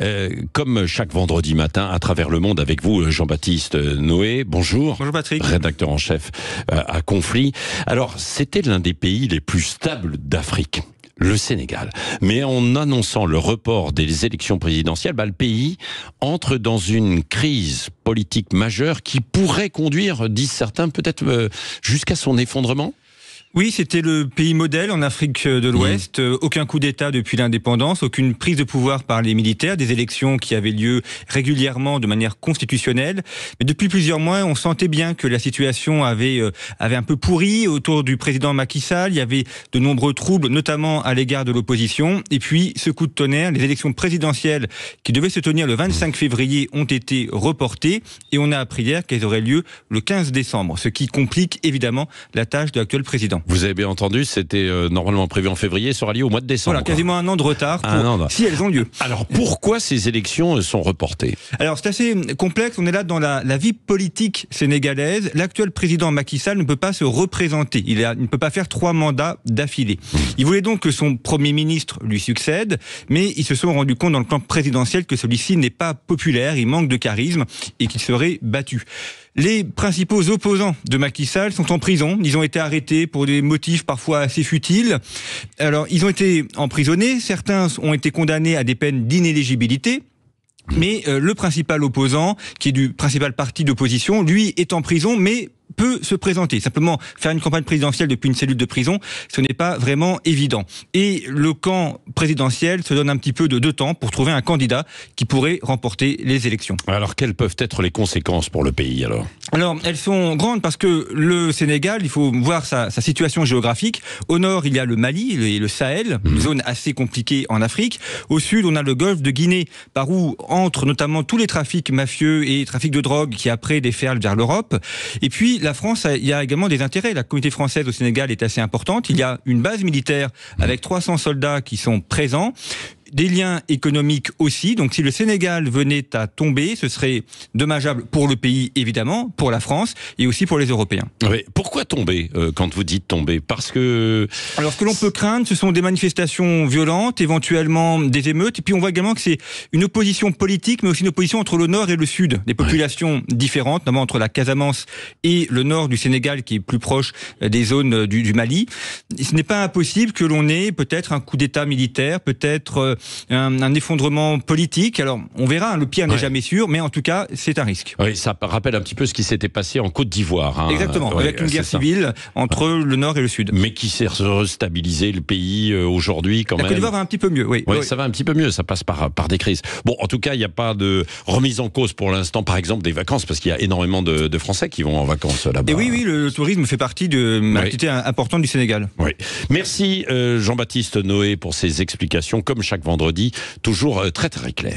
Euh, comme chaque vendredi matin, à travers le monde, avec vous, Jean-Baptiste euh, Noé. Bonjour. Bonjour Patrick. Rédacteur en chef euh, à Conflit. Alors, c'était l'un des pays les plus stables d'Afrique le Sénégal. Mais en annonçant le report des élections présidentielles, bah, le pays entre dans une crise politique majeure qui pourrait conduire, disent certains, peut-être jusqu'à son effondrement oui, c'était le pays modèle en Afrique euh, de l'Ouest. Euh, aucun coup d'État depuis l'indépendance, aucune prise de pouvoir par les militaires, des élections qui avaient lieu régulièrement de manière constitutionnelle. Mais depuis plusieurs mois, on sentait bien que la situation avait, euh, avait un peu pourri autour du président Macky Sall. Il y avait de nombreux troubles, notamment à l'égard de l'opposition. Et puis, ce coup de tonnerre, les élections présidentielles qui devaient se tenir le 25 février ont été reportées. Et on a appris hier qu'elles auraient lieu le 15 décembre, ce qui complique évidemment la tâche de l'actuel président. Vous avez bien entendu, c'était euh, normalement prévu en février, sera lié au mois de décembre. Voilà, quasiment un an de retard, bah. si elles ont lieu. Alors pourquoi ces élections euh, sont reportées Alors c'est assez complexe, on est là dans la, vie politique sénégalaise. L'actuel président Macky Sall ne peut pas se représenter, il, ne peut pas faire trois mandats d'affilée. Mmh. Il voulait donc que son Premier ministre lui succède, mais ils se sont rendu compte dans le plan présidentiel que celui-ci n'est pas populaire, il manque de charisme et qu'il serait battu. Les principaux opposants de Macky Sall sont en prison. Ils ont été arrêtés pour des motifs parfois assez futiles. Alors, ils ont été emprisonnés. Certains ont été condamnés à des peines d'inéligibilité. Mais euh, le principal opposant, qui est du principal parti d'opposition, lui est en prison, mais peut se présenter. Simplement, faire une campagne présidentielle depuis une cellule de prison, ce n'est pas vraiment évident. Et le camp présidentiel se donne un petit peu de deux temps pour trouver un candidat qui pourrait remporter les élections. Alors, quelles peuvent être les conséquences pour le pays alors Alors, elles sont grandes parce que le Sénégal, il faut voir sa, situation géographique. Au nord, il y a le Mali et le Sahel, une mhm. zone assez compliquée en Afrique. Au sud, on a le golfe de Guinée, par où entrent notamment tous les trafics mafieux et trafics de drogue qui après déferlent vers l'Europe. Et puis, la France, il y a également des intérêts. La communauté française au Sénégal est assez importante. Il y a une base militaire avec 300 soldats qui sont présents des liens économiques aussi. Donc si le Sénégal venait à tomber, ce serait dommageable pour le pays, évidemment, pour la France et aussi pour les Européens. Pourquoi tomber euh, quand vous dites tomber Parce que... Alors ce que l'on peut craindre, ce sont des manifestations violentes, éventuellement des émeutes. Et puis on voit également que c'est une opposition politique, mais aussi une opposition entre le nord et le sud, des populations différentes, notamment entre la Casamance et le nord du Sénégal, qui est plus proche euh, des zones euh, du Mali. Ce n'est pas impossible que l'on ait peut-être un coup d'État militaire, peut-être un, effondrement politique. Alors, on verra, hein, le pire n'est jamais sûr, mais en tout cas, c'est un risque. Oui, ça rappelle un petit peu ce qui s'était passé en Côte d'Ivoire. Hein. Exactement, avec une guerre civile entre le Nord et le Sud. Mais qui s'est restabilisé le pays euh, aujourd'hui quand même. La Côte d'Ivoire va un petit peu mieux, oui. oui. ça va un petit peu mieux, ça passe par, par des crises. Bon, en tout cas, il n'y a pas de remise en cause pour l'instant, par exemple, des vacances, parce qu'il y a énormément de, Français qui vont en vacances là-bas. Et oui, oui, le, tourisme fait partie de l'activité importante du Sénégal. Oui. Merci euh, Jean-Baptiste Noé pour ces explications, comme chaque vendredi vendredi, toujours euh, très très clair.